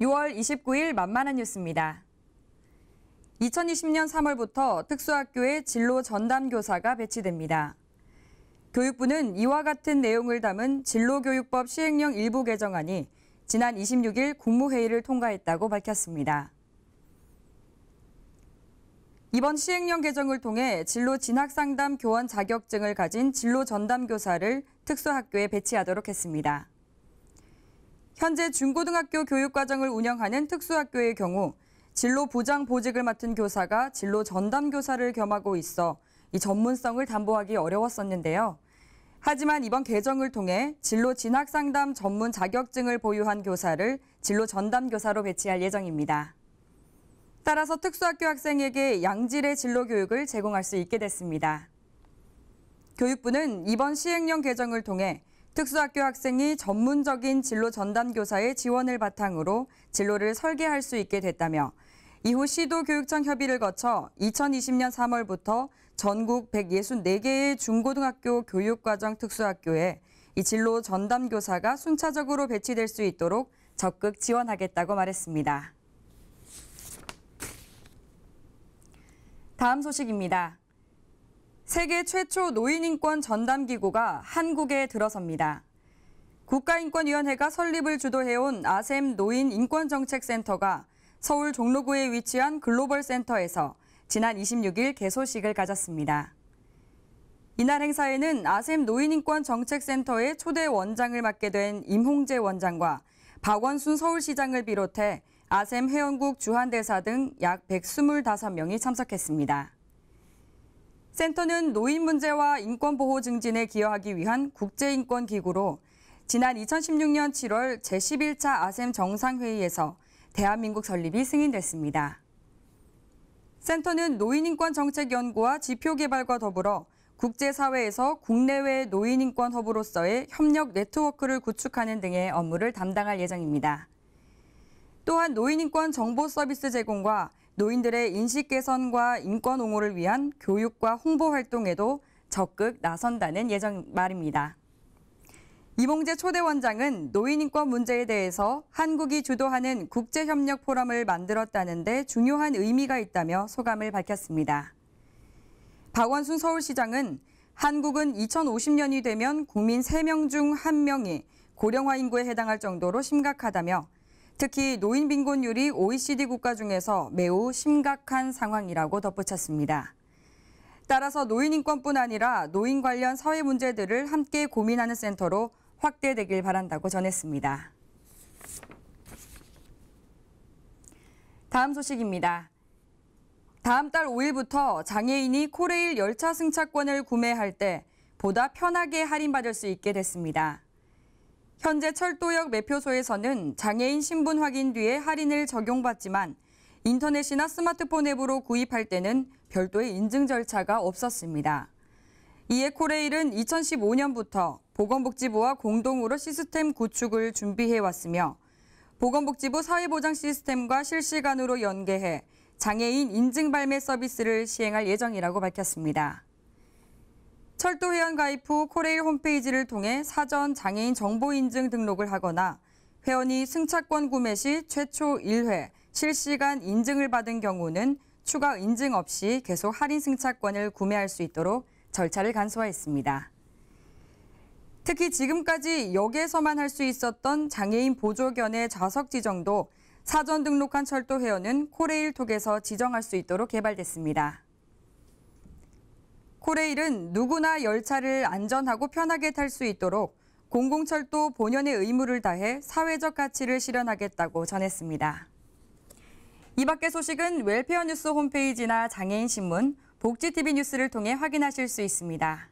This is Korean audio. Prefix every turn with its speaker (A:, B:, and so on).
A: 6월 29일 만만한 뉴스입니다. 2020년 3월부터 특수학교의 진로 전담 교사가 배치됩니다. 교육부는 이와 같은 내용을 담은 진로교육법 시행령 일부 개정안이 지난 26일 국무회의를 통과했다고 밝혔습니다. 이번 시행령 개정을 통해 진로 진학 상담 교원 자격증을 가진 진로 전담 교사를 특수학교에 배치하도록 했습니다. 현재 중고등학교 교육과정을 운영하는 특수학교의 경우 진로 보장 보직을 맡은 교사가 진로 전담 교사를 겸하고 있어 이 전문성을 담보하기 어려웠었는데요. 하지만 이번 개정을 통해 진로 진학 상담 전문 자격증을 보유한 교사를 진로 전담 교사로 배치할 예정입니다. 따라서 특수학교 학생에게 양질의 진로 교육을 제공할 수 있게 됐습니다. 교육부는 이번 시행령 개정을 통해 특수학교 학생이 전문적인 진로 전담 교사의 지원을 바탕으로 진로를 설계할 수 있게 됐다며 이후 시도 교육청 협의를 거쳐 2020년 3월부터 전국 164개의 중고등학교 교육과정 특수학교에 이 진로 전담 교사가 순차적으로 배치될 수 있도록 적극 지원하겠다고 말했습니다. 다음 소식입니다. 세계 최초 노인인권 전담기구가 한국에 들어섭니다. 국가인권위원회가 설립을 주도해온 아셈 노인인권정책센터가 서울 종로구에 위치한 글로벌 센터에서 지난 26일 개소식을 가졌습니다. 이날 행사에는 아셈 노인인권정책센터의 초대 원장을 맡게 된 임홍재 원장과 박원순 서울시장을 비롯해 아셈 회원국 주한대사 등 약 125명이 참석했습니다. 센터는 노인 문제와 인권 보호 증진에 기여하기 위한 국제인권기구로 지난 2016년 7월 제11차 아셈 정상회의에서 대한민국 설립이 승인됐습니다. 센터는 노인인권 정책 연구와 지표 개발과 더불어 국제사회에서 국내외 노인인권 허브로서의 협력 네트워크를 구축하는 등의 업무를 담당할 예정입니다. 또한 노인인권 정보 서비스 제공과 노인들의 인식 개선과 인권 옹호를 위한 교육과 홍보 활동에도 적극 나선다는 예정 말입니다. 이봉재 초대 원장은 노인인권 문제에 대해서 한국이 주도하는 국제협력 포럼을 만들었다는데 중요한 의미가 있다며 소감을 밝혔습니다. 박원순 서울시장은 한국은 2050년이 되면 국민 3명 중 1명이 고령화 인구에 해당할 정도로 심각하다며 특히 노인 빈곤율이 OECD 국가 중에서 매우 심각한 상황이라고 덧붙였습니다. 따라서 노인 인권뿐 아니라 노인 관련 사회 문제들을 함께 고민하는 센터로 확대되길 바란다고 전했습니다. 다음 소식입니다. 다음 달 5일부터 장애인이 코레일 열차 승차권을 구매할 때 보다 편하게 할인받을 수 있게 됐습니다. 현재 철도역 매표소에서는 장애인 신분 확인 뒤에 할인을 적용받지만 인터넷이나 스마트폰 앱으로 구입할 때는 별도의 인증 절차가 없었습니다. 이에 코레일은 2015년부터 보건복지부와 공동으로 시스템 구축을 준비해왔으며 보건복지부 사회보장 시스템과 실시간으로 연계해 장애인 인증 발매 서비스를 시행할 예정이라고 밝혔습니다. 철도 회원 가입 후 코레일 홈페이지를 통해 사전 장애인 정보 인증 등록을 하거나 회원이 승차권 구매 시 최초 1회 실시간 인증을 받은 경우는 추가 인증 없이 계속 할인 승차권을 구매할 수 있도록 절차를 간소화했습니다. 특히 지금까지 역에서만 할 수 있었던 장애인 보조견의 좌석 지정도 사전 등록한 철도 회원은 코레일 톡에서 지정할 수 있도록 개발됐습니다. 코레일은 누구나 열차를 안전하고 편하게 탈 수 있도록 공공철도 본연의 의무를 다해 사회적 가치를 실현하겠다고 전했습니다. 이 밖의 소식은 웰페어 뉴스 홈페이지나 장애인 신문, 복지TV 뉴스를 통해 확인하실 수 있습니다.